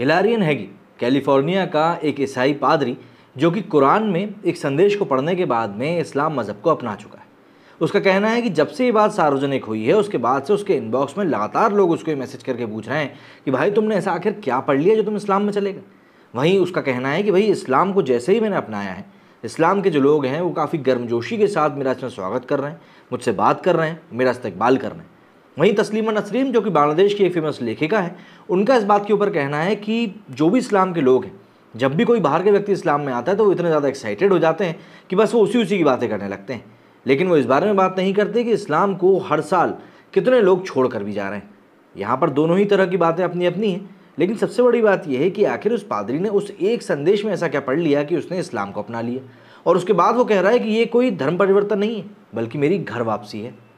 Hilarion हैगी California का एक ईसाई पादरी जो कि कुरान में एक संदेश को पढ़ने के बाद में इस्लाम मज़हब को अपना चुका है उसका कहना है कि जब से ये बात सार्वजनिक हुई है उसके बाद से उसके इनबॉक्स में लगातार लोग उसको मैसेज करके पूछ रहे हैं कि भाई तुमने ऐसा आखिर क्या पढ़ लिया जो तुम इस्लाम में चले गए वहीं उसका कहना है कि भाई इस्लाम को जैसे ही मैंने अपनाया है इस्लाम के जो लोग हैं वो काफ़ी गर्मजोशी के साथ मेरा इसमें स्वागत कर रहे हैं मुझसे बात कर रहे हैं मेरा इस्तेबाल कर रहे हैं वहीं तस्लीमा नसरीम जो कि बांग्लादेश की एक फेमस लेखिका है उनका इस बात के ऊपर कहना है कि जो भी इस्लाम के लोग हैं जब भी कोई बाहर के व्यक्ति इस्लाम में आता है तो वो इतने ज़्यादा एक्साइटेड हो जाते हैं कि बस वो उसी उसी की बातें करने लगते हैं लेकिन वो इस बारे में बात नहीं करते कि इस्लाम को हर साल कितने लोग छोड़ कर भी जा रहे हैं यहाँ पर दोनों ही तरह की बातें अपनी अपनी हैं लेकिन सबसे बड़ी बात यह है कि आखिर उस पादरी ने उस एक संदेश में ऐसा क्या पढ़ लिया कि उसने इस्लाम को अपना लिया और उसके बाद वो कह रहा है कि ये कोई धर्म परिवर्तन नहीं है बल्कि मेरी घर वापसी है